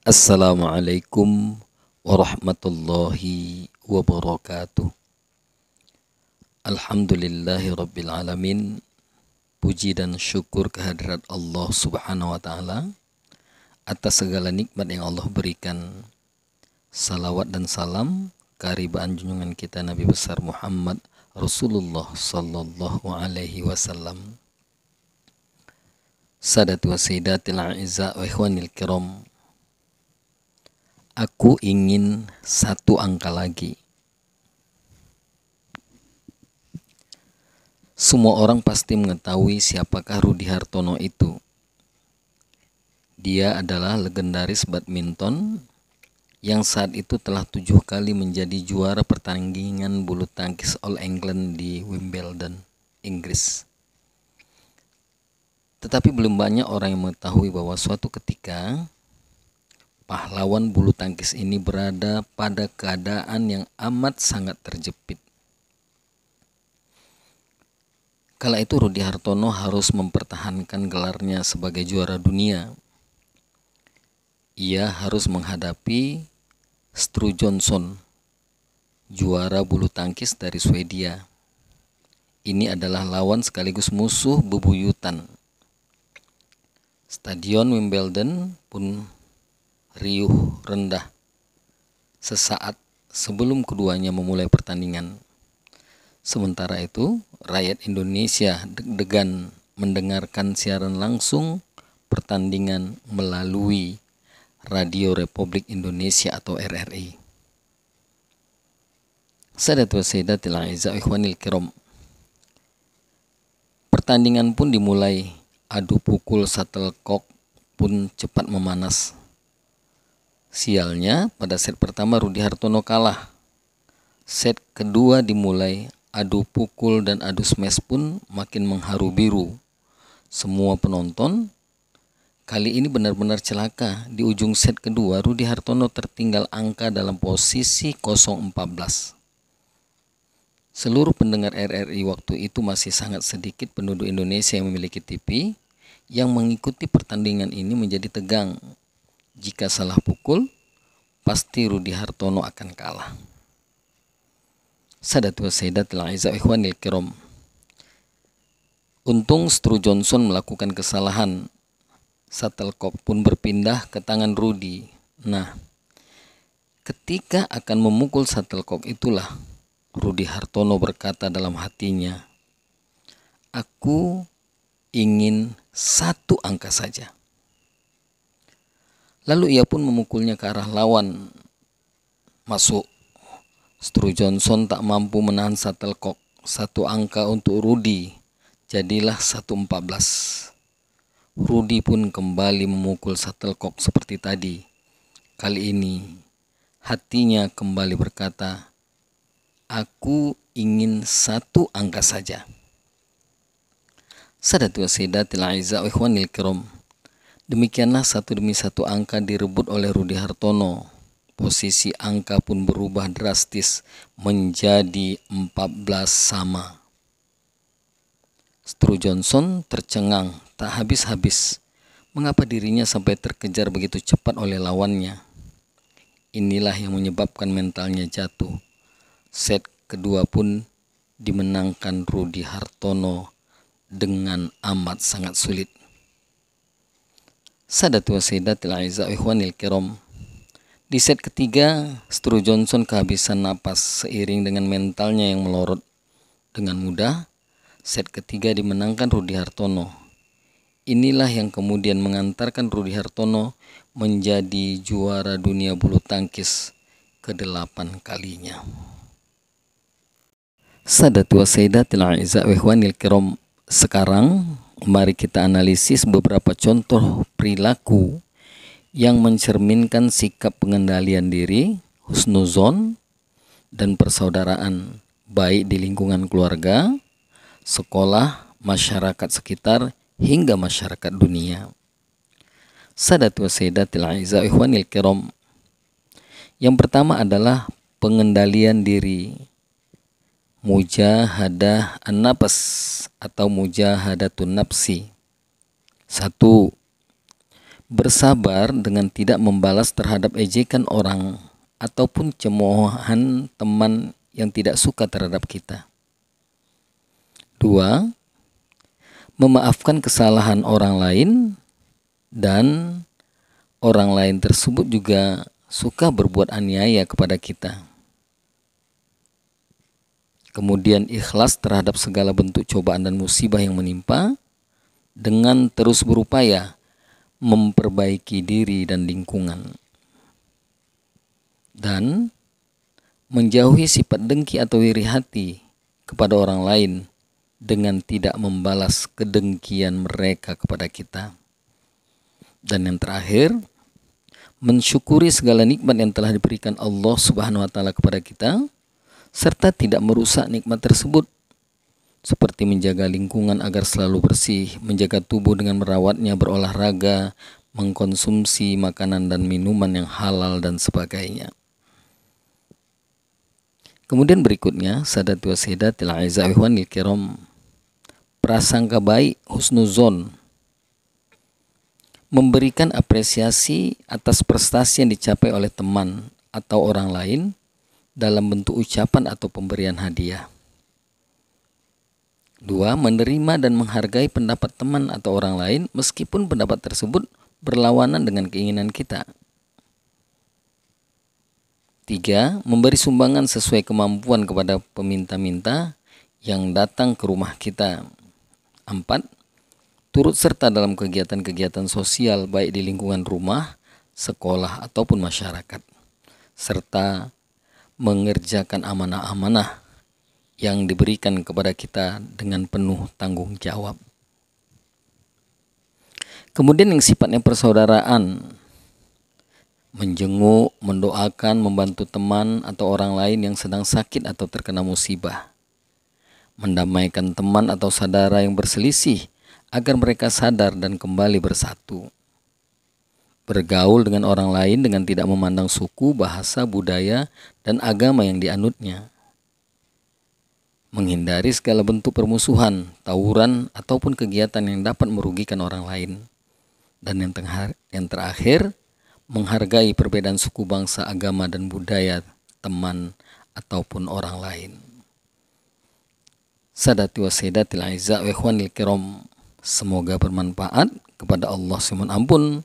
Assalamualaikum warahmatullahi wabarakatuh Alhamdulillahi rabbil alamin Puji dan syukur kehadirat Allah subhanahu wa ta'ala Atas segala nikmat yang Allah berikan Salawat dan salam Kariba anjungan kita Nabi besar Muhammad Rasulullah sallallahu alaihi wasallam Sadat wa sayyidatil a'izza wa ikhwanil kiram Aku ingin satu angka lagi. Semua orang pasti mengetahui siapakah Rudi Hartono itu. Dia adalah legendaris badminton yang saat itu telah tujuh kali menjadi juara pertandingan bulu tangkis All England di Wimbledon, Inggris. Tetapi belum banyak orang yang mengetahui bahwa suatu ketika pahlawan bulu tangkis ini berada pada keadaan yang amat sangat terjepit. Kala itu Rudi Hartono harus mempertahankan gelarnya sebagai juara dunia. Ia harus menghadapi Stru Johnson, juara bulu tangkis dari Swedia. Ini adalah lawan sekaligus musuh bebuyutan. Stadion Wimbledon pun riuh rendah sesaat sebelum keduanya memulai pertandingan. Sementara itu, rakyat Indonesia deg-degan mendengarkan siaran langsung pertandingan melalui Radio Republik Indonesia atau RRI. Sadat wa sayyidatil ikhwanil kiram. Pertandingan pun dimulai. Adu pukul shuttlecock pun cepat memanas Sialnya, pada set pertama Rudi Hartono kalah. Set kedua dimulai, adu pukul dan adu smash pun makin mengharu biru. Semua penonton kali ini benar-benar celaka. Di ujung set kedua, Rudi Hartono tertinggal angka dalam posisi 014. Seluruh pendengar RRI waktu itu masih sangat sedikit penduduk Indonesia yang memiliki TV yang mengikuti pertandingan ini menjadi tegang jika salah pukul, pasti Rudi Hartono akan kalah. Sadat wa Sayyidat al-Aiza ikhwanil kiram. Untung Stru Johnson melakukan kesalahan. Satelkop pun berpindah ke tangan Rudi. Nah, ketika akan memukul satelkop itulah Rudy Hartono berkata dalam hatinya, "Aku ingin satu angka saja." Lalu ia pun memukulnya ke arah lawan. Masuk. Stru Johnson tak mampu menahan satelkok. Satu angka untuk Rudy. Jadilah 114. Rudy pun kembali memukul satelkok seperti tadi. Kali ini hatinya kembali berkata, "Aku ingin satu angka saja." Sadatu sedatil aizah wa Ikhwanil Kiram. Demikianlah satu demi satu angka direbut oleh Rudi Hartono. Posisi angka pun berubah drastis menjadi 14 sama. Stru Johnson tercengang tak habis-habis. Mengapa dirinya sampai terkejar begitu cepat oleh lawannya? Inilah yang menyebabkan mentalnya jatuh. Set kedua pun dimenangkan Rudi Hartono dengan amat sangat sulit. Sadatu seda Sayyidatil Aiza Ikhwanil Kiram Di set ketiga, Stru Johnson kehabisan napas seiring dengan mentalnya yang melorot. Dengan mudah, set ketiga dimenangkan Rudi Hartono. Inilah yang kemudian mengantarkan Rudi Hartono menjadi juara dunia bulu tangkis kedelapan kalinya. Sadatu seda Sayyidatil Aiza Ikhwanil Kiram Sekarang mari kita analisis beberapa contoh perilaku yang mencerminkan sikap pengendalian diri, husnuzon, dan persaudaraan baik di lingkungan keluarga, sekolah, masyarakat sekitar, hingga masyarakat dunia. Sadatu Sayyidatil Aiza ikhwanil Kiram Yang pertama adalah pengendalian diri mujahadah an nafas atau mujahadatun nafsi. Satu, bersabar dengan tidak membalas terhadap ejekan orang ataupun cemoohan teman yang tidak suka terhadap kita. Dua, memaafkan kesalahan orang lain dan orang lain tersebut juga suka berbuat aniaya kepada kita kemudian ikhlas terhadap segala bentuk cobaan dan musibah yang menimpa dengan terus berupaya memperbaiki diri dan lingkungan dan menjauhi sifat dengki atau iri hati kepada orang lain dengan tidak membalas kedengkian mereka kepada kita. Dan yang terakhir, mensyukuri segala nikmat yang telah diberikan Allah Subhanahu wa taala kepada kita serta tidak merusak nikmat tersebut seperti menjaga lingkungan agar selalu bersih, menjaga tubuh dengan merawatnya, berolahraga, mengkonsumsi makanan dan minuman yang halal dan sebagainya. Kemudian berikutnya, sadat wa sedatil aizawihwan kiram. Prasangka baik, husnuzon. Memberikan apresiasi atas prestasi yang dicapai oleh teman atau orang lain dalam bentuk ucapan atau pemberian hadiah. Dua, menerima dan menghargai pendapat teman atau orang lain meskipun pendapat tersebut berlawanan dengan keinginan kita. Tiga, memberi sumbangan sesuai kemampuan kepada peminta-minta yang datang ke rumah kita. Empat, turut serta dalam kegiatan-kegiatan sosial baik di lingkungan rumah, sekolah, ataupun masyarakat. Serta mengerjakan amanah-amanah yang diberikan kepada kita dengan penuh tanggung jawab. Kemudian yang sifatnya persaudaraan, menjenguk, mendoakan, membantu teman atau orang lain yang sedang sakit atau terkena musibah. Mendamaikan teman atau saudara yang berselisih agar mereka sadar dan kembali bersatu bergaul dengan orang lain dengan tidak memandang suku, bahasa, budaya, dan agama yang dianutnya. Menghindari segala bentuk permusuhan, tawuran, ataupun kegiatan yang dapat merugikan orang lain. Dan yang, yang terakhir, menghargai perbedaan suku, bangsa, agama, dan budaya teman ataupun orang lain. Sadati wa sedatil aizza wa ikhwanil kiram. Semoga bermanfaat kepada Allah Simon Ampun.